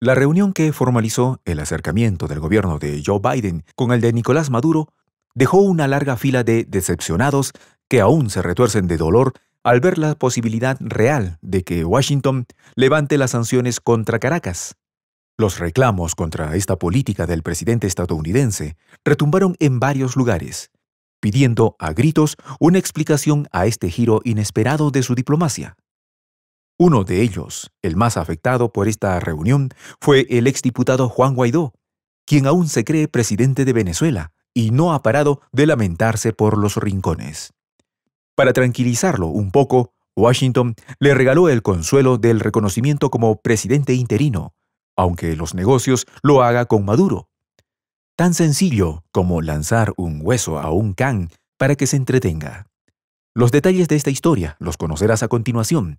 La reunión que formalizó el acercamiento del gobierno de Joe Biden con el de Nicolás Maduro dejó una larga fila de decepcionados que aún se retuercen de dolor al ver la posibilidad real de que Washington levante las sanciones contra Caracas. Los reclamos contra esta política del presidente estadounidense retumbaron en varios lugares, pidiendo a gritos una explicación a este giro inesperado de su diplomacia. Uno de ellos, el más afectado por esta reunión, fue el exdiputado Juan Guaidó, quien aún se cree presidente de Venezuela y no ha parado de lamentarse por los rincones. Para tranquilizarlo un poco, Washington le regaló el consuelo del reconocimiento como presidente interino, aunque los negocios lo haga con Maduro. Tan sencillo como lanzar un hueso a un can para que se entretenga. Los detalles de esta historia los conocerás a continuación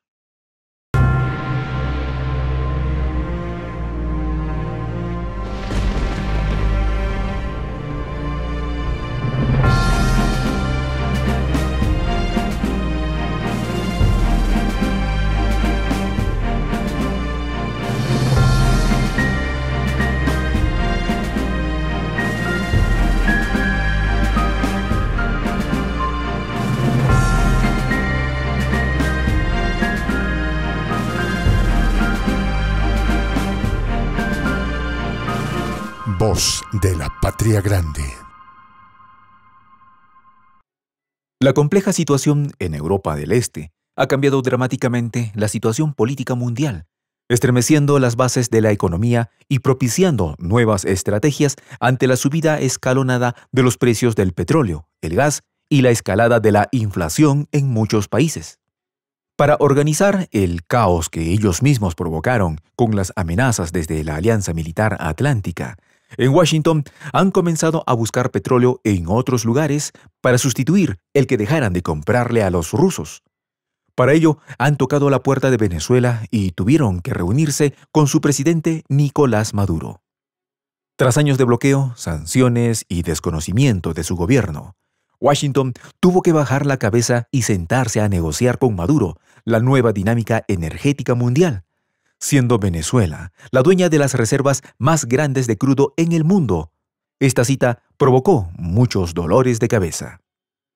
de la Patria Grande. La compleja situación en Europa del Este ha cambiado dramáticamente la situación política mundial, estremeciendo las bases de la economía y propiciando nuevas estrategias ante la subida escalonada de los precios del petróleo, el gas y la escalada de la inflación en muchos países. Para organizar el caos que ellos mismos provocaron con las amenazas desde la Alianza Militar Atlántica, en Washington han comenzado a buscar petróleo en otros lugares para sustituir el que dejaran de comprarle a los rusos. Para ello, han tocado la puerta de Venezuela y tuvieron que reunirse con su presidente Nicolás Maduro. Tras años de bloqueo, sanciones y desconocimiento de su gobierno, Washington tuvo que bajar la cabeza y sentarse a negociar con Maduro la nueva dinámica energética mundial siendo Venezuela la dueña de las reservas más grandes de crudo en el mundo. Esta cita provocó muchos dolores de cabeza.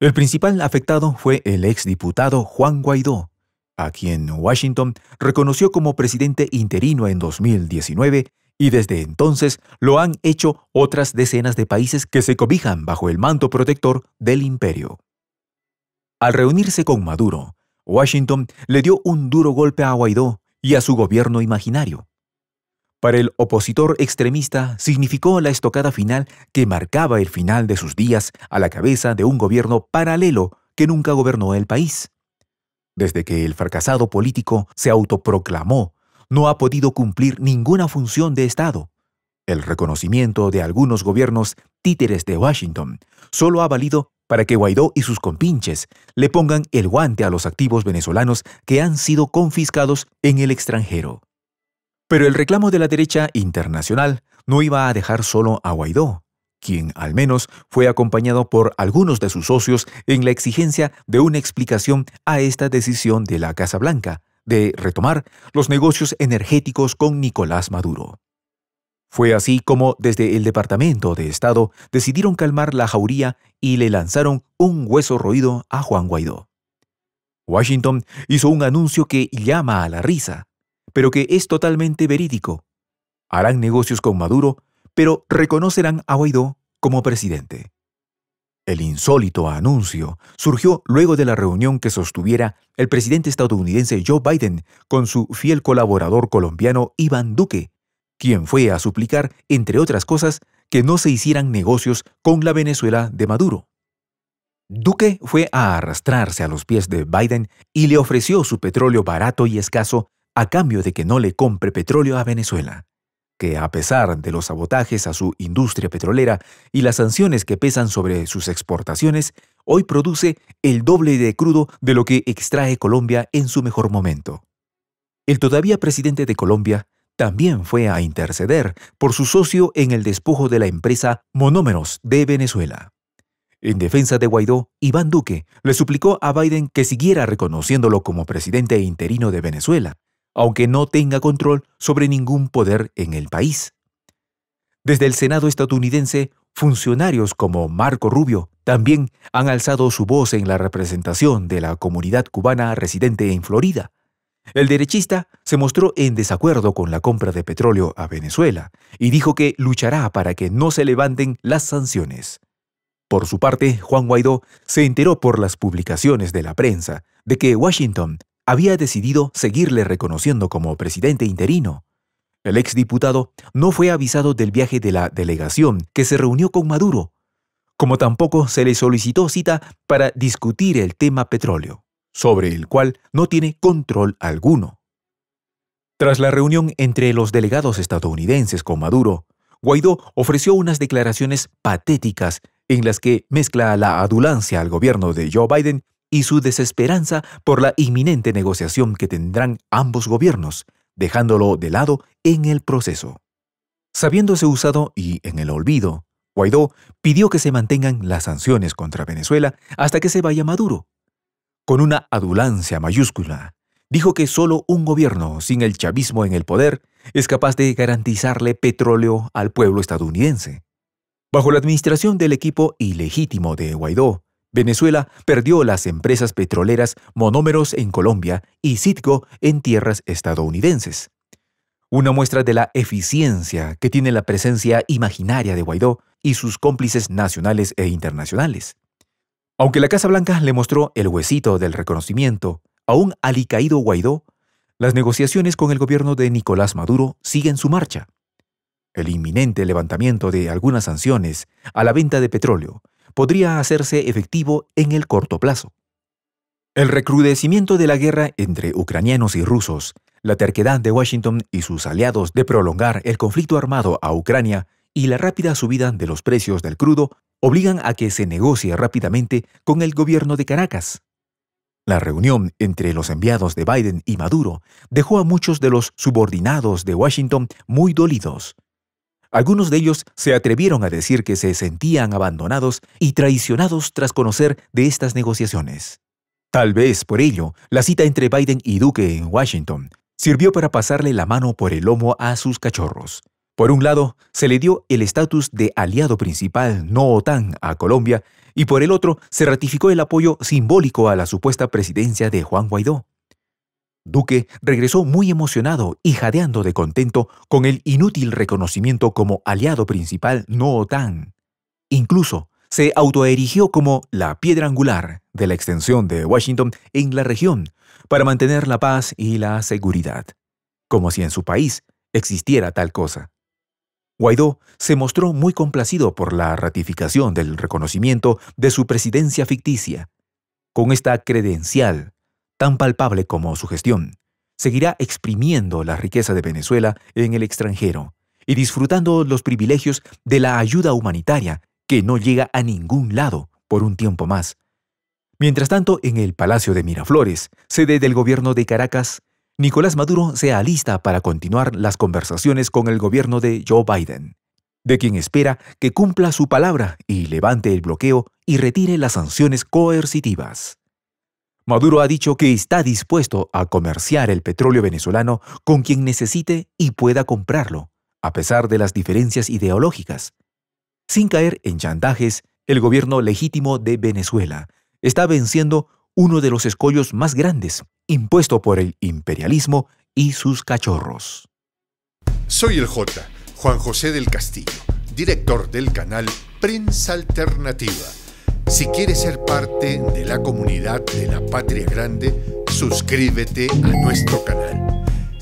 El principal afectado fue el exdiputado Juan Guaidó, a quien Washington reconoció como presidente interino en 2019 y desde entonces lo han hecho otras decenas de países que se cobijan bajo el manto protector del imperio. Al reunirse con Maduro, Washington le dio un duro golpe a Guaidó y a su gobierno imaginario. Para el opositor extremista significó la estocada final que marcaba el final de sus días a la cabeza de un gobierno paralelo que nunca gobernó el país. Desde que el fracasado político se autoproclamó, no ha podido cumplir ninguna función de Estado. El reconocimiento de algunos gobiernos títeres de Washington solo ha valido para que Guaidó y sus compinches le pongan el guante a los activos venezolanos que han sido confiscados en el extranjero. Pero el reclamo de la derecha internacional no iba a dejar solo a Guaidó, quien al menos fue acompañado por algunos de sus socios en la exigencia de una explicación a esta decisión de la Casa Blanca de retomar los negocios energéticos con Nicolás Maduro. Fue así como desde el Departamento de Estado decidieron calmar la jauría y le lanzaron un hueso roído a Juan Guaidó. Washington hizo un anuncio que llama a la risa, pero que es totalmente verídico. Harán negocios con Maduro, pero reconocerán a Guaidó como presidente. El insólito anuncio surgió luego de la reunión que sostuviera el presidente estadounidense Joe Biden con su fiel colaborador colombiano Iván Duque quien fue a suplicar, entre otras cosas, que no se hicieran negocios con la Venezuela de Maduro. Duque fue a arrastrarse a los pies de Biden y le ofreció su petróleo barato y escaso a cambio de que no le compre petróleo a Venezuela, que a pesar de los sabotajes a su industria petrolera y las sanciones que pesan sobre sus exportaciones, hoy produce el doble de crudo de lo que extrae Colombia en su mejor momento. El todavía presidente de Colombia también fue a interceder por su socio en el despojo de la empresa Monómeros de Venezuela. En defensa de Guaidó, Iván Duque le suplicó a Biden que siguiera reconociéndolo como presidente interino de Venezuela, aunque no tenga control sobre ningún poder en el país. Desde el Senado estadounidense, funcionarios como Marco Rubio también han alzado su voz en la representación de la comunidad cubana residente en Florida, el derechista se mostró en desacuerdo con la compra de petróleo a Venezuela y dijo que luchará para que no se levanten las sanciones. Por su parte, Juan Guaidó se enteró por las publicaciones de la prensa de que Washington había decidido seguirle reconociendo como presidente interino. El exdiputado no fue avisado del viaje de la delegación que se reunió con Maduro, como tampoco se le solicitó cita para discutir el tema petróleo sobre el cual no tiene control alguno. Tras la reunión entre los delegados estadounidenses con Maduro, Guaidó ofreció unas declaraciones patéticas en las que mezcla la adulancia al gobierno de Joe Biden y su desesperanza por la inminente negociación que tendrán ambos gobiernos, dejándolo de lado en el proceso. Sabiéndose usado y en el olvido, Guaidó pidió que se mantengan las sanciones contra Venezuela hasta que se vaya Maduro, con una adulancia mayúscula, dijo que solo un gobierno sin el chavismo en el poder es capaz de garantizarle petróleo al pueblo estadounidense. Bajo la administración del equipo ilegítimo de Guaidó, Venezuela perdió las empresas petroleras Monómeros en Colombia y Citgo en tierras estadounidenses. Una muestra de la eficiencia que tiene la presencia imaginaria de Guaidó y sus cómplices nacionales e internacionales. Aunque la Casa Blanca le mostró el huesito del reconocimiento a un alicaído Guaidó, las negociaciones con el gobierno de Nicolás Maduro siguen su marcha. El inminente levantamiento de algunas sanciones a la venta de petróleo podría hacerse efectivo en el corto plazo. El recrudecimiento de la guerra entre ucranianos y rusos, la terquedad de Washington y sus aliados de prolongar el conflicto armado a Ucrania y la rápida subida de los precios del crudo obligan a que se negocie rápidamente con el gobierno de Caracas. La reunión entre los enviados de Biden y Maduro dejó a muchos de los subordinados de Washington muy dolidos. Algunos de ellos se atrevieron a decir que se sentían abandonados y traicionados tras conocer de estas negociaciones. Tal vez por ello, la cita entre Biden y Duque en Washington sirvió para pasarle la mano por el lomo a sus cachorros, por un lado, se le dio el estatus de aliado principal no OTAN a Colombia y por el otro se ratificó el apoyo simbólico a la supuesta presidencia de Juan Guaidó. Duque regresó muy emocionado y jadeando de contento con el inútil reconocimiento como aliado principal no OTAN. Incluso se autoerigió como la piedra angular de la extensión de Washington en la región para mantener la paz y la seguridad, como si en su país existiera tal cosa. Guaidó se mostró muy complacido por la ratificación del reconocimiento de su presidencia ficticia. Con esta credencial, tan palpable como su gestión, seguirá exprimiendo la riqueza de Venezuela en el extranjero y disfrutando los privilegios de la ayuda humanitaria que no llega a ningún lado por un tiempo más. Mientras tanto, en el Palacio de Miraflores, sede del gobierno de Caracas, Nicolás Maduro se alista para continuar las conversaciones con el gobierno de Joe Biden, de quien espera que cumpla su palabra y levante el bloqueo y retire las sanciones coercitivas. Maduro ha dicho que está dispuesto a comerciar el petróleo venezolano con quien necesite y pueda comprarlo, a pesar de las diferencias ideológicas. Sin caer en chantajes, el gobierno legítimo de Venezuela está venciendo uno de los escollos más grandes impuesto por el imperialismo y sus cachorros. Soy el J, Juan José del Castillo, director del canal Prensa Alternativa. Si quieres ser parte de la comunidad de la Patria Grande, suscríbete a nuestro canal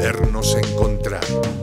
Podernos encontrar.